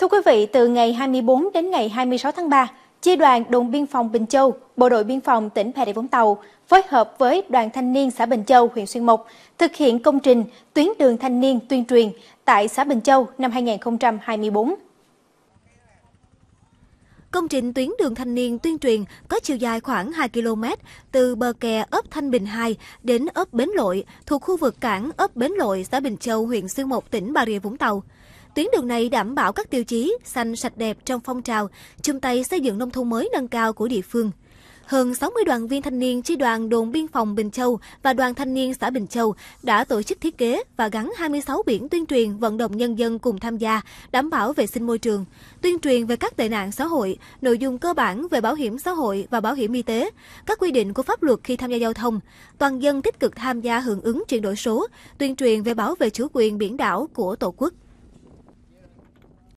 Thưa quý vị, từ ngày 24 đến ngày 26 tháng 3, Chi đoàn Đồn Biên phòng Bình Châu, Bộ đội Biên phòng tỉnh Bà Rịa Vũng Tàu phối hợp với Đoàn Thanh niên xã Bình Châu, huyện Xuyên Mộc thực hiện công trình Tuyến đường Thanh niên tuyên truyền tại xã Bình Châu năm 2024. Công trình tuyến đường thanh niên tuyên truyền có chiều dài khoảng 2 km từ bờ kè ấp Thanh Bình 2 đến ấp Bến Lội thuộc khu vực cảng ấp Bến Lội, xã Bình Châu, huyện Xuyên Mộc, tỉnh Bà Rịa Vũng Tàu. Tuyến đường này đảm bảo các tiêu chí xanh sạch đẹp trong phong trào, chung tay xây dựng nông thôn mới nâng cao của địa phương. Hơn 60 đoàn viên thanh niên chi đoàn đồn biên phòng Bình Châu và đoàn thanh niên xã Bình Châu đã tổ chức thiết kế và gắn 26 biển tuyên truyền vận động nhân dân cùng tham gia, đảm bảo vệ sinh môi trường, tuyên truyền về các tệ nạn xã hội, nội dung cơ bản về bảo hiểm xã hội và bảo hiểm y tế, các quy định của pháp luật khi tham gia giao thông, toàn dân tích cực tham gia hưởng ứng chuyển đổi số, tuyên truyền về bảo vệ chủ quyền biển đảo của Tổ quốc.